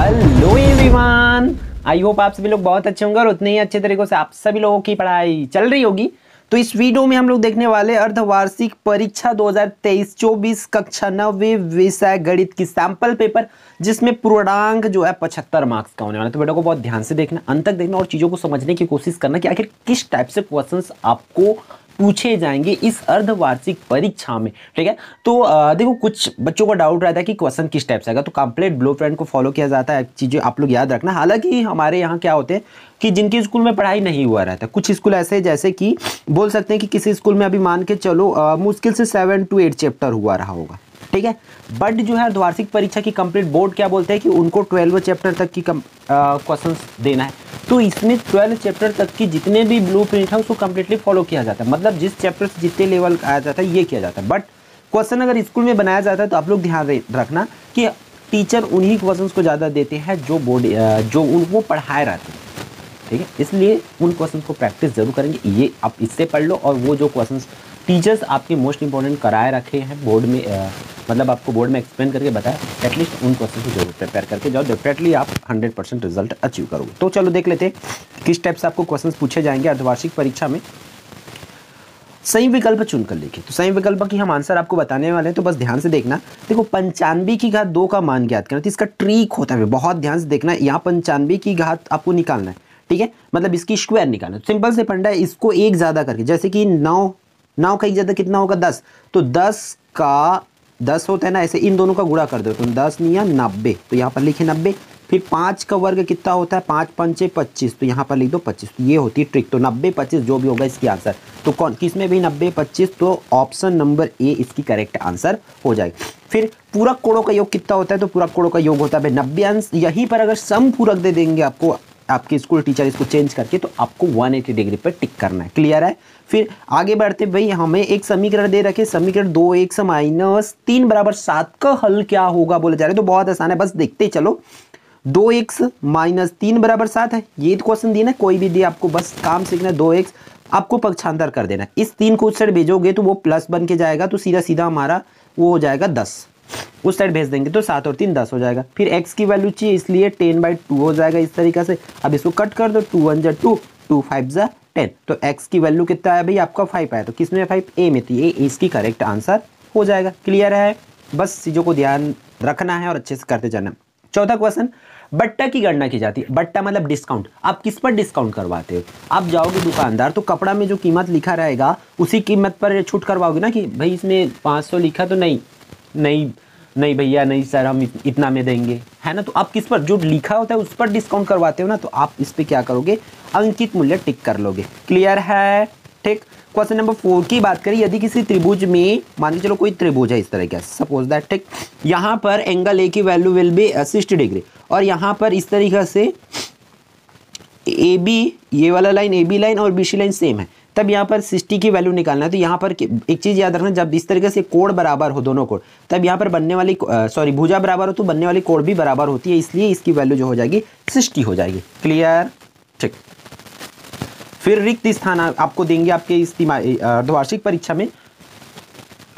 hello everyone I hope आप सभी लोग बहुत अच्छे होंगे और उतने ही अच्छे तरीकों से आप सभी लोगों की पढ़ाई चल रही होगी तो इस वीडियो में हम लोग देखने वाले अर्धवार्षिक परीक्षा 2023-24 कक्षा नवे विषय गणित की सैंपल पेपर जिसमें पूर्णांक जो है पचहत्तर मार्क्स का होने वाला है तो बेटा को बहुत ध्यान से देखना अंत तक देखना और चीज़ों को समझने की कोशिश करना कि आखिर किस टाइप से क्वेश्चंस आपको पूछे जाएंगे इस अर्धवार्षिक परीक्षा में ठीक है तो आ, देखो कुछ बच्चों का डाउट रहता है कि क्वेश्चन किस टाइप से आएगा तो कंप्लीट ब्लू को फॉलो किया जाता है चीज़ें आप लोग याद रखना हालांकि हमारे यहाँ क्या होते हैं कि जिनके स्कूल में पढ़ाई नहीं हुआ रहता है कुछ स्कूल ऐसे जैसे कि बोल सकते हैं कि किसी स्कूल में अभी मान के चलो आ, मुश्किल से सेवन टू एट चैप्टर हुआ रहा होगा ठीक है बट जो है अर्धवार्षिक परीक्षा की कंप्लीट बोर्ड क्या बोलते हैं कि उनको ट्वेल्व चैप्टर तक की क्वेश्चन देना है तो इसमें ट्वेल्थ चैप्टर तक की जितने भी ब्लू प्रिंट है उसको कम्प्लीटली फॉलो किया जाता है मतलब जिस चैप्टर से जितने लेवल आया जाता है ये किया जाता है बट क्वेश्चन अगर स्कूल में बनाया जाता है तो आप लोग ध्यान रखना कि टीचर उन्हीं क्वेश्चंस को ज़्यादा देते हैं जो बोर्ड जो उनको पढ़ाए रहते हैं ठीक है इसलिए उन क्वेश्चन को प्रैक्टिस जरूर करेंगे ये आप इससे पढ़ लो और वो जो क्वेश्चन टीचर्स आपके मोस्ट इंपॉर्टेंट कराए रखे हैं बोर्ड में मतलब आपको बोर्ड में एक्सप्लेन करके बताया एटलीस्ट उन क्वेश्चन को जरूर प्रिपेयर करके जाओ डेफिनेटली आप हंड्रेड परसेंट रिजल्ट अचीव करोगे तो चलो देख लेते किस टाइप से आपको क्वेश्चन पूछे जाएंगे अर्धवार्षिक परीक्षा में सही विकल्प चुन कर लिखिए तो सही विकल्प की हम आंसर आपको बताने वाले हैं तो बस ध्यान से देखना देखो पंचानवे की घात दो का मान ज्ञात करना तो इसका ट्रीक होता है बहुत ध्यान से देखना यहाँ पंचानवे की घात आपको निकालना है ठीक है मतलब इसकी स्क्वायर निकालना सिंपल से पंडा है इसको एक ज़्यादा करके जैसे कि नौ नौ का एक ज़्यादा कितना होगा दस तो दस का दस होता है ना ऐसे इन दोनों का गुड़ा कर दो तुम दस निया नब्बे तो यहाँ पर लिखे नब्बे फिर पाँच का वर्ग कितना होता है पाँच पंचे पच्चीस तो यहाँ पर लिख दो पच्चीस तो ये होती है ट्रिक तो नब्बे पच्चीस जो भी होगा इसकी आंसर तो कौन किस में भी नब्बे पच्चीस तो ऑप्शन नंबर ए इसकी करेक्ट आंसर हो जाएगी फिर पूरक कोड़ों का योग कितना होता है तो पूरक कोड़ों का योग होता है भाई नब्बे अंश यहीं पर अगर सम पूरक दे देंगे आपको आपके स्कूल टीचर इसको चेंज करके तो आपको 180 डिग्री पर टिक करना है क्लियर है फिर आगे बढ़ते भाई हमें एक समीकरण दे रखे समीकरण दो एक सौ माइनस तीन बराबर सात का हल क्या होगा बोला जा रहा है तो बहुत आसान है बस देखते चलो दो एक्स माइनस तीन बराबर सात है ये तो क्वेश्चन दिए ना कोई भी दिए आपको बस काम सीखना दो एक्स आपको पक्षांतर कर देना इस तीन को उत्सर भेजोगे तो वो प्लस बन के जाएगा तो सीधा सीधा हमारा वो हो जाएगा दस उस साइड भेज देंगे तो सात और तीन दस हो जाएगा फिर एक्स की वैल्यू चाहिए इसलिए टेन बाई टू हो जाएगा इस तरीके से अब इसको कट कर दो टू वन जा टू टू फाइव जा टेन तो एक्स की वैल्यू कितना है भाई आपका फाइव आया तो किस में फाइव ए में थी ए इसकी करेक्ट आंसर हो जाएगा क्लियर है बस चीज़ों को ध्यान रखना है और अच्छे से करते जाना चौथा क्वेश्चन बट्टा की गणना की जाती है बट्टा मतलब डिस्काउंट आप किस पर डिस्काउंट करवाते हो आप जाओगे दुकानदार तो कपड़ा में जो कीमत लिखा रहेगा उसी कीमत पर छूट करवाओगे ना कि भाई इसमें 500 लिखा तो नहीं नहीं नहीं भैया नहीं सर हम इतना में देंगे है ना तो आप किस पर जो लिखा होता है उस पर डिस्काउंट करवाते हो ना तो आप इस पर क्या करोगे अंकित मूल्य टिक कर लोगे क्लियर है ठीक क्वेश्चन नंबर फोर की बात करें यदि किसी त्रिभुज में मान के चलो कोई त्रिभुज है इस तरह का सपोज दैट ठीक यहाँ पर एंगल ए की value will be sixty degree और यहाँ पर इस तरीके से ए बी ये वाला लाइन ए बी लाइन और बी सी लाइन सेम है तब यहाँ पर सिक्सटी की वैल्यू निकालना है तो यहाँ पर एक चीज़ याद रखना जब इस तरीके से कोड बराबर हो दोनों कोड तब यहाँ पर बनने वाली सॉरी भुजा बराबर हो तो बनने वाली कोड भी बराबर होती है इसलिए इसकी वैल्यू जो हो जाएगी सिक्सटी हो जाएगी क्लियर ठीक फिर रिक्त स्थान आपको देंगे आपके इस अर्धवार्षिक परीक्षा में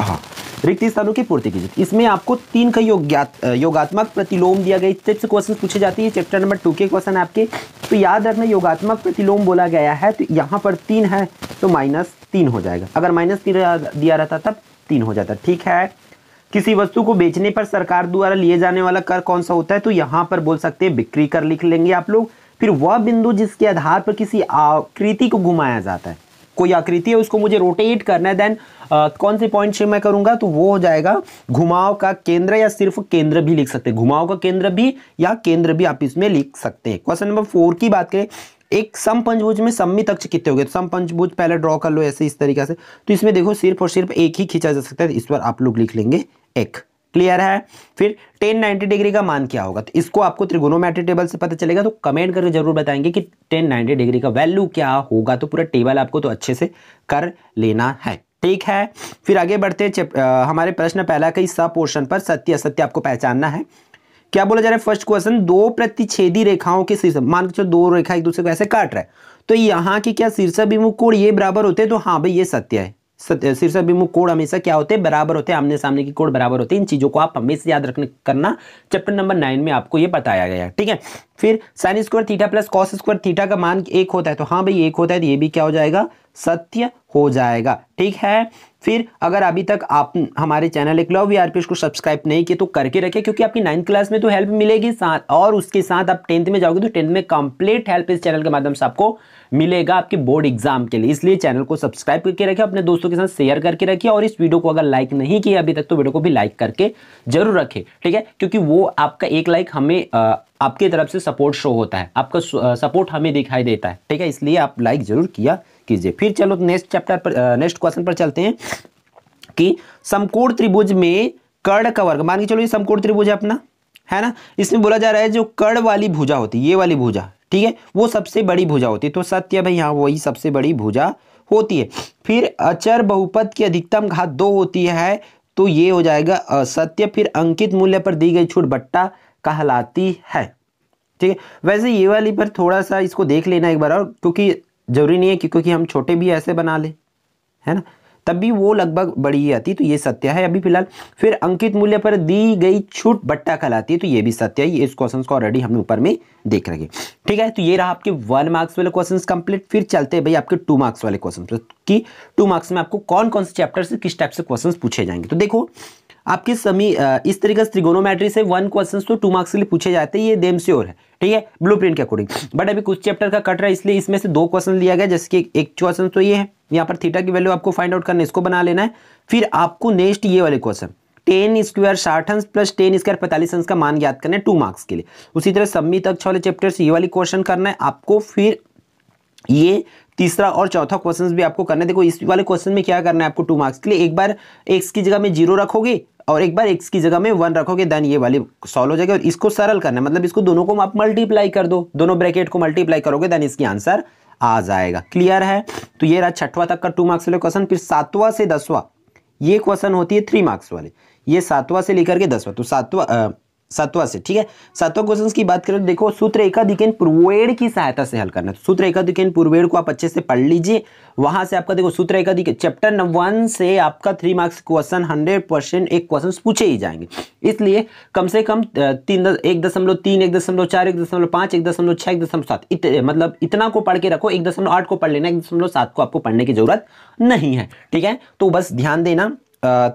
हाँ रिक्त स्थानों की पूर्ति कीजिए इसमें आपको तीन का योग्यात योगात्मक प्रतिलोम दिया गया इस से क्वेश्चन पूछे जाते हैं चैप्टर नंबर टू के क्वेश्चन आपके तो याद रखना योगात्मक प्रतिलोम बोला गया है तो यहाँ पर तीन है तो माइनस तीन हो जाएगा अगर माइनस तीन दिया रहता तब तीन हो जाता ठीक है किसी वस्तु को बेचने पर सरकार द्वारा लिए जाने वाला कर कौन सा होता है तो यहाँ पर बोल सकते हैं बिक्री कर लिख लेंगे आप लोग फिर वह बिंदु जिसके आधार पर किसी आकृति को घुमाया जाता है कोई आकृति है उसको मुझे रोटेट करना है देन कौन से पॉइंट से मैं करूंगा तो वो हो जाएगा घुमाव का केंद्र या सिर्फ केंद्र भी लिख सकते हैं घुमाव का केंद्र भी या केंद्र भी आप इसमें लिख सकते हैं क्वेश्चन नंबर फोर की बात करें एक सम पंचभुज में सम्मित अक्ष कितने हो गए तो सम पंचभुज पहले ड्रॉ कर लो ऐसे इस तरीके से तो इसमें देखो सिर्फ और सिर्फ एक ही खींचा जा सकता है इस पर आप लोग लिख लेंगे एक क्लियर है फिर नाइनटी डिग्री का मान क्या होगा तो इसको आपको त्रिगोनोमेट्री टेबल से पता चलेगा तो कमेंट करके जरूर बताएंगे कि 1090 डिग्री का वैल्यू क्या होगा तो पूरा टेबल आपको तो अच्छे से कर लेना है ठीक है फिर आगे बढ़ते हैं हमारे प्रश्न पहला का सब पोर्शन पर सत्य असत्य आपको पहचानना है क्या बोला जा रहा है फर्स्ट क्वेश्चन दो प्रतिच्छेदी रेखाओं के शीर्ष मान के चलो दो रेखा एक दूसरे को ऐसे काट रहा है तो यहाँ की क्या शीर्ष विमुख कोण ये बराबर होते हैं तो हाँ भाई ये सत्य है शीर्षाभिमुख कोड हमेशा क्या होते हैं बराबर होते हैं आमने सामने की कोड बराबर होते हैं इन चीज़ों को आप हमेशा याद रखने करना चैप्टर नंबर नाइन में आपको ये बताया गया ठीक है फिर sine square theta plus cos square theta का मान एक होता है तो हाँ भाई एक होता है तो ये भी क्या हो जाएगा सत्य हो जाएगा ठीक है फिर अगर अभी तक आप हमारे चैनल एक वी आर को सब्सक्राइब नहीं किए तो करके रखें क्योंकि आपकी नाइन्थ क्लास में तो हेल्प मिलेगी साथ और उसके साथ आप टेंथ में जाओगे तो टेंथ में कंप्लीट हेल्प इस चैनल के माध्यम से आपको मिलेगा आपके बोर्ड एग्जाम के लिए इसलिए चैनल को सब्सक्राइब करके रखें अपने दोस्तों के साथ शेयर करके रखिए और इस वीडियो को अगर लाइक नहीं किया अभी तक तो वीडियो को भी लाइक करके जरूर रखें ठीक है क्योंकि वो आपका एक लाइक हमें आपकी तरफ से सपोर्ट शो होता है आपका सपोर्ट हमें दिखाई देता है ठीक है इसलिए आप लाइक जरूर किया कीजिए फिर चलो नेक्स्ट चैप्टर पर नेक्स्ट क्वेश्चन पर चलते हैं कि समकोण त्रिभुज में कर्ण का वर्ग मान के चलो ये समकोण त्रिभुज है अपना है ना इसमें बोला जा रहा है जो कर्ण वाली भुजा होती है ये वाली भुजा ठीक है वो सबसे बड़ी भुजा होती है तो सत्य भाई यहाँ वही सबसे बड़ी भुजा होती है फिर अचर बहुपद की अधिकतम घात दो होती है तो ये हो जाएगा असत्य फिर अंकित मूल्य पर दी गई छूट बट्टा कहलाती है ठीक है वैसे ये वाली पर थोड़ा सा इसको देख लेना एक बार और क्योंकि ज़रूरी नहीं है कि क्योंकि हम छोटे भी ऐसे बना ले है ना तब भी वो लगभग बड़ी ही आती तो ये सत्य है अभी फिलहाल फिर अंकित मूल्य पर दी गई छूट बट्टा कहलाती है तो ये भी सत्य है इस क्वेश्चन को ऑलरेडी हमने ऊपर में देख रखे ठीक है तो ये रहा आपके वन मार्क्स वाले क्वेश्चन कंप्लीट फिर चलते हैं भाई आपके टू मार्क्स वाले क्वेश्चन की टू मार्क्स में आपको कौन कौन से चैप्टर से किस टाइप से क्वेश्चन पूछे जाएंगे तो देखो आपके समी इस तरीके से त्रिगोनोमेट्री से वन क्वेश्चन तो टू मार्क्स के लिए पूछे जाते हैं ये देम और है ठीक है ब्लू के अकॉर्डिंग बट अभी कुछ चैप्टर का कट रहा है इसलिए इसमें से दो क्वेश्चन लिया गया जैसे कि एक क्वेश्चन तो ये है यहाँ पर थीटा की वैल्यू आपको फाइंड आउट करना है इसको बना लेना है फिर आपको नेक्स्ट ये वाले क्वेश्चन टेन स्क्वायर साठ अंश प्लस टेन स्क्वायर पैंतालीस अंश का मान याद करना है टू मार्क्स के लिए उसी तरह सम्मी तक वाले चैप्टर से ये वाली क्वेश्चन करना है आपको फिर ये तीसरा और चौथा क्वेश्चन भी आपको करना है देखो इस वाले क्वेश्चन में क्या करना है आपको टू मार्क्स के लिए एक बार एक्स की जगह में जीरो रखोगे और एक बार एक्स की जगह में वन रखोगे देन ये वाली सॉल्व हो जाएगी और इसको सरल करना मतलब इसको दोनों को आप मल्टीप्लाई कर दो दोनों ब्रैकेट को मल्टीप्लाई करोगे देन इसकी आंसर आ जाएगा क्लियर है तो ये रहा छठवा तक का टू मार्क्स वाले क्वेश्चन फिर सातवा से दसवा ये क्वेश्चन होती है थ्री मार्क्स वाले ये सातवा से लेकर के दसवा तो सातवा सातवा से ठीक है सातवा क्वेश्चन की बात करें देखो सूत्र एकाधिकेन पूर्वेड़ की सहायता से हल करना है तो सूत्र एकाधिकेन पूर्वेड़ को आप अच्छे से पढ़ लीजिए वहां से आपका देखो सूत्र एकाधिक चैप्टर वन से आपका three marks question hundred percent एक क्वेश्चन पूछे ही जाएंगे इसलिए कम से कम तीन एक दशमलव तीन एक दशमलव चार एक दशमलव पांच एक दशमलव छह एक दशमलव सात इत, मतलब इतना को पढ़ के रखो एक दशमलव आठ को पढ़ लेना एक दशमलव सात को आपको पढ़ने की जरूरत नहीं है ठीक है तो बस ध्यान देना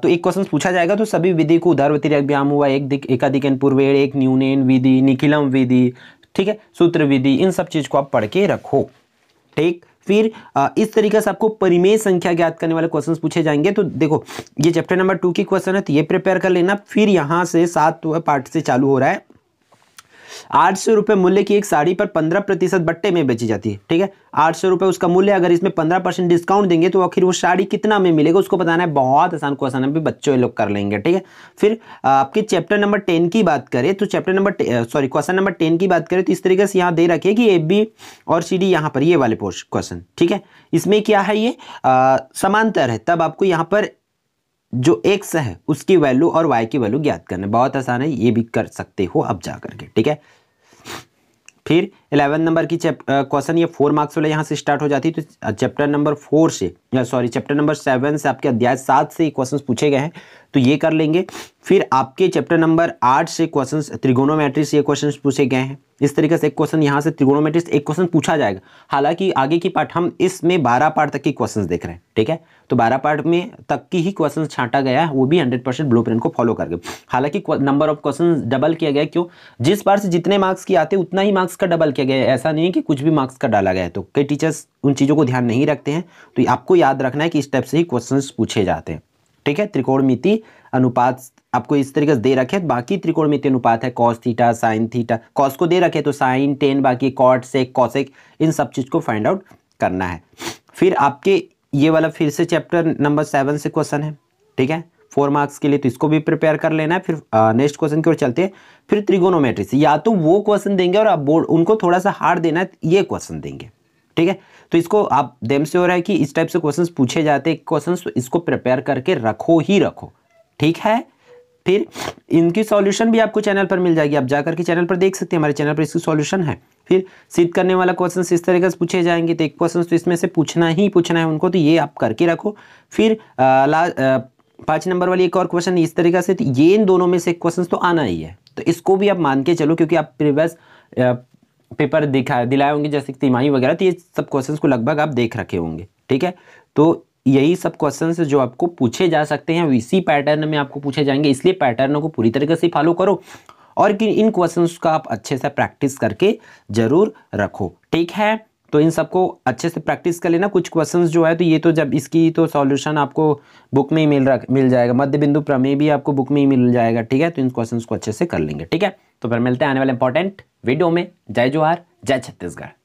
तो एक क्वेश्चन पूछा जाएगा तो सभी विधि को उधार व्यायाम हुआ एक एकाधिकन पूर्वेण एक न्यूनेन विधि निखिलम विधि ठीक है सूत्र विधि इन सब चीज़ को आप पढ़ के रखो ठीक फिर इस तरीके से आपको परिमेय संख्या ज्ञात करने वाले क्वेश्चंस पूछे जाएंगे तो देखो ये चैप्टर नंबर टू की क्वेश्चन है तो ये प्रिपेयर कर लेना फिर यहाँ से सात पार्ट से चालू हो रहा है आठ सौ रुपये मूल्य की एक साड़ी पर पंद्रह प्रतिशत बट्टे में बेची जाती है ठीक है आठ सौ रुपये उसका मूल्य अगर इसमें पंद्रह परसेंट डिस्काउंट देंगे तो आखिर वो साड़ी कितना में मिलेगा उसको बताना है बहुत आसान क्वेश्चन अभी बच्चों लोग कर लेंगे ठीक है फिर आपके चैप्टर नंबर टेन की बात करें तो chapter number sorry question number ten की बात करें तो इस तरीके से यहाँ दे रखिए कि ए बी और सी डी यहाँ पर ये वाले क्वेश्चन ठीक है इसमें क्या है ये समांतर है तब आपको यहाँ पर जो एक्स है उसकी वैल्यू और वाई की वैल्यू ज्ञात करना बहुत आसान है ये भी कर सकते हो अब जा करके ठीक है फिर इलेवन नंबर की क्वेश्चन ये फोर मार्क्स वाले यहाँ से स्टार्ट हो जाती है तो चैप्टर नंबर फोर से सॉरी चैप्टर नंबर सेवन से आपके अध्याय सात से क्वेश्चन पूछे गए हैं तो ये कर लेंगे फिर आपके चैप्टर नंबर आठ से क्वेश्चन त्रिगोनोमेट्री से ये पूछे गए हैं इस तरीके से एक क्वेश्चन यहाँ से त्रिगोनोमेट्री से एक क्वेश्चन पूछा जाएगा हालांकि आगे की पार्ट हम इसमें बारह पार्ट तक की क्वेश्चन देख रहे हैं ठीक है तो बारह पार्ट में तक की ही क्वेश्चन छाटा गया है वो भी हंड्रेड परसेंट ब्लू प्रिंट को फॉलो करके हालांकि नंबर ऑफ क्वेश्चन डबल किया गया क्यों जिस बार से जितने मार्क्स की आते उतना ही मार्क्स का डबल किया किया गया है ऐसा नहीं है कि कुछ भी मार्क्स का डाला गया है तो कई टीचर्स उन चीज़ों को ध्यान नहीं रखते हैं तो आपको याद रखना है कि इस टाइप से ही क्वेश्चन पूछे जाते हैं ठीक है त्रिकोण अनुपात आपको इस तरीके से दे रखे हैं बाकी त्रिकोणमिति अनुपात है cos theta sine theta cos को दे रखे तो साइन टेन बाकी कॉट सेक कॉसेक इन सब चीज़ को फाइंड आउट करना है फिर आपके ये वाला फिर से चैप्टर नंबर सेवन से क्वेश्चन है ठीक है फोर मार्क्स के लिए तो इसको भी प्रिपेयर कर लेना है फिर नेक्स्ट क्वेश्चन की ओर चलते हैं फिर त्रिगोनोमेट्री से या तो वो क्वेश्चन देंगे और आप बोर्ड उनको थोड़ा सा हार्ड देना है ये क्वेश्चन देंगे ठीक है तो इसको आप देम से हो रहा है कि इस टाइप से क्वेश्चन पूछे जाते हैं क्वेश्चन तो इसको प्रिपेयर करके रखो ही रखो ठीक है फिर इनकी सॉल्यूशन भी आपको चैनल पर मिल जाएगी आप जाकर के चैनल पर देख सकते हैं हमारे चैनल पर इसकी सॉल्यूशन है फिर सिद्ध करने वाला क्वेश्चन इस तरीके से पूछे जाएंगे तो एक क्वेश्चन तो इसमें से पूछना ही पूछना है उनको तो ये आप करके रखो फिर पाँच नंबर वाली एक और क्वेश्चन इस तरीके से ये इन दोनों में से क्वेश्चन तो आना ही है तो इसको भी आप मान के चलो क्योंकि आप प्रीवियस पेपर दिखा दिलाए होंगे जैसे तिमाही वगैरह तो ये सब क्वेश्चंस को लगभग आप देख रखे होंगे ठीक है तो यही सब क्वेश्चंस जो आपको पूछे जा सकते हैं इसी पैटर्न में आपको पूछे जाएंगे इसलिए पैटर्नों को पूरी तरीके से फॉलो करो और इन क्वेश्चंस का आप अच्छे से प्रैक्टिस करके ज़रूर रखो ठीक है तो इन सबको अच्छे से प्रैक्टिस कर लेना कुछ क्वेश्चंस जो है तो ये तो जब इसकी तो सॉल्यूशन आपको बुक में ही मिल रहा मिल जाएगा मध्य बिंदु प्रमेय भी आपको बुक में ही मिल जाएगा ठीक है तो इन क्वेश्चंस को अच्छे से कर लेंगे ठीक है तो फिर मिलते हैं आने वाले इंपॉर्टेंट वीडियो में जय जोहार जय छत्तीसगढ़